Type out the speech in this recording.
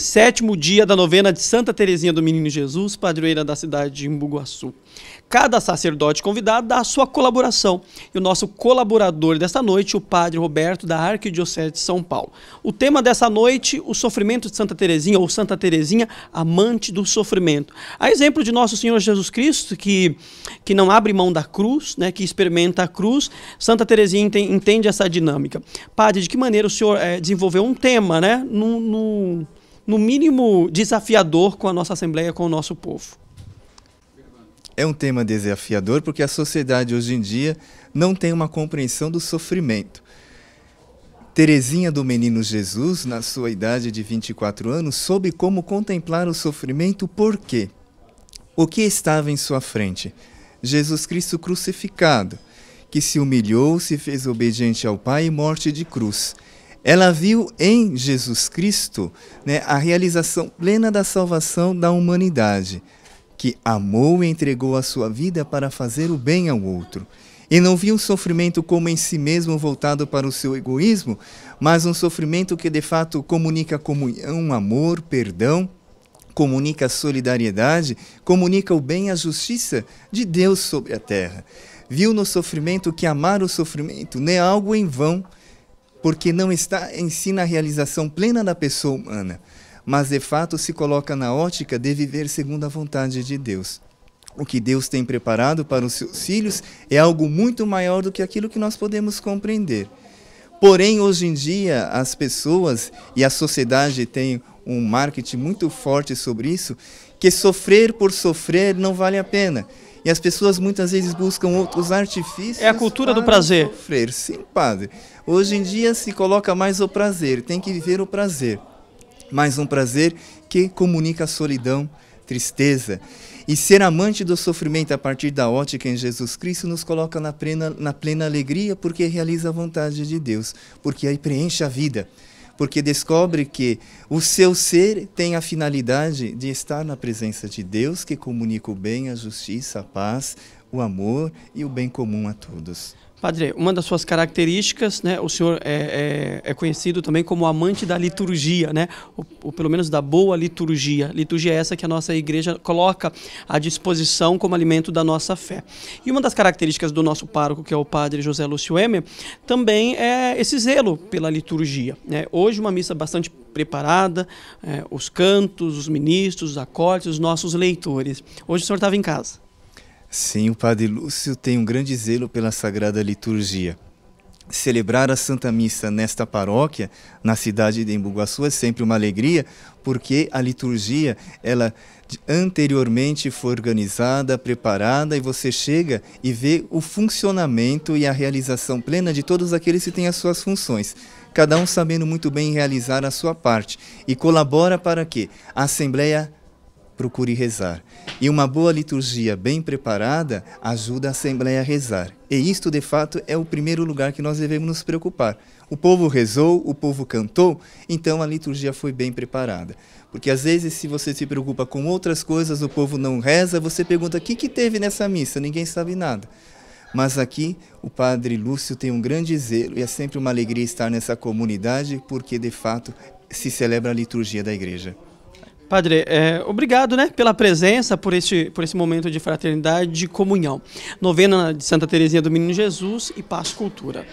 sétimo dia da novena de Santa Teresinha do Menino Jesus, padroeira da cidade de Imbuguaçu. Cada sacerdote convidado dá a sua colaboração e o nosso colaborador desta noite, o padre Roberto da Arquidiocese de São Paulo. O tema dessa noite, o sofrimento de Santa Teresinha ou Santa Teresinha, amante do sofrimento. A exemplo de nosso Senhor Jesus Cristo, que, que não abre mão da cruz, né, que experimenta a cruz, Santa Teresinha entende essa dinâmica. Padre, de que maneira o senhor é, desenvolveu um tema, né, no, no no mínimo, desafiador com a nossa Assembleia, com o nosso povo. É um tema desafiador porque a sociedade hoje em dia não tem uma compreensão do sofrimento. Terezinha do Menino Jesus, na sua idade de 24 anos, soube como contemplar o sofrimento, por quê? O que estava em sua frente? Jesus Cristo crucificado, que se humilhou, se fez obediente ao Pai e morte de cruz. Ela viu em Jesus Cristo né, a realização plena da salvação da humanidade, que amou e entregou a sua vida para fazer o bem ao outro. E não viu um sofrimento como em si mesmo voltado para o seu egoísmo, mas um sofrimento que de fato comunica comunhão, amor, perdão, comunica solidariedade, comunica o bem e a justiça de Deus sobre a terra. Viu no sofrimento que amar o sofrimento não é algo em vão, porque não está em si na realização plena da pessoa humana, mas de fato se coloca na ótica de viver segundo a vontade de Deus. O que Deus tem preparado para os seus filhos é algo muito maior do que aquilo que nós podemos compreender. Porém, hoje em dia, as pessoas e a sociedade têm um marketing muito forte sobre isso, que sofrer por sofrer não vale a pena. E as pessoas muitas vezes buscam outros artifícios. É a cultura do prazer. Sofrer. Sim, padre. Hoje em dia se coloca mais o prazer, tem que viver o prazer. mais um prazer que comunica solidão, tristeza. E ser amante do sofrimento a partir da ótica em Jesus Cristo nos coloca na plena, na plena alegria porque realiza a vontade de Deus, porque aí preenche a vida porque descobre que o seu ser tem a finalidade de estar na presença de Deus, que comunica o bem, a justiça, a paz, o amor e o bem comum a todos. Padre, uma das suas características, né, o senhor é, é, é conhecido também como amante da liturgia, né, ou, ou, pelo menos da boa liturgia. Liturgia é essa que a nossa igreja coloca à disposição como alimento da nossa fé. E uma das características do nosso pároco, que é o padre José Lúcio Emer, também é esse zelo pela liturgia. Né? Hoje uma missa bastante preparada, é, os cantos, os ministros, os acordes, os nossos leitores. Hoje o senhor estava em casa. Sim, o Padre Lúcio tem um grande zelo pela Sagrada Liturgia. Celebrar a Santa Missa nesta paróquia, na cidade de Embuguaçu, é sempre uma alegria, porque a liturgia, ela anteriormente foi organizada, preparada, e você chega e vê o funcionamento e a realização plena de todos aqueles que têm as suas funções cada um sabendo muito bem realizar a sua parte e colabora para que a Assembleia procure rezar. E uma boa liturgia bem preparada ajuda a Assembleia a rezar. E isto, de fato, é o primeiro lugar que nós devemos nos preocupar. O povo rezou, o povo cantou, então a liturgia foi bem preparada. Porque às vezes, se você se preocupa com outras coisas, o povo não reza, você pergunta: o que, que teve nessa missa? Ninguém sabe nada. Mas aqui o padre Lúcio tem um grande zelo e é sempre uma alegria estar nessa comunidade, porque de fato se celebra a liturgia da igreja. Padre, é, obrigado né, pela presença, por esse, por esse momento de fraternidade, de comunhão. Novena de Santa Teresinha do Menino Jesus e Paz Cultura.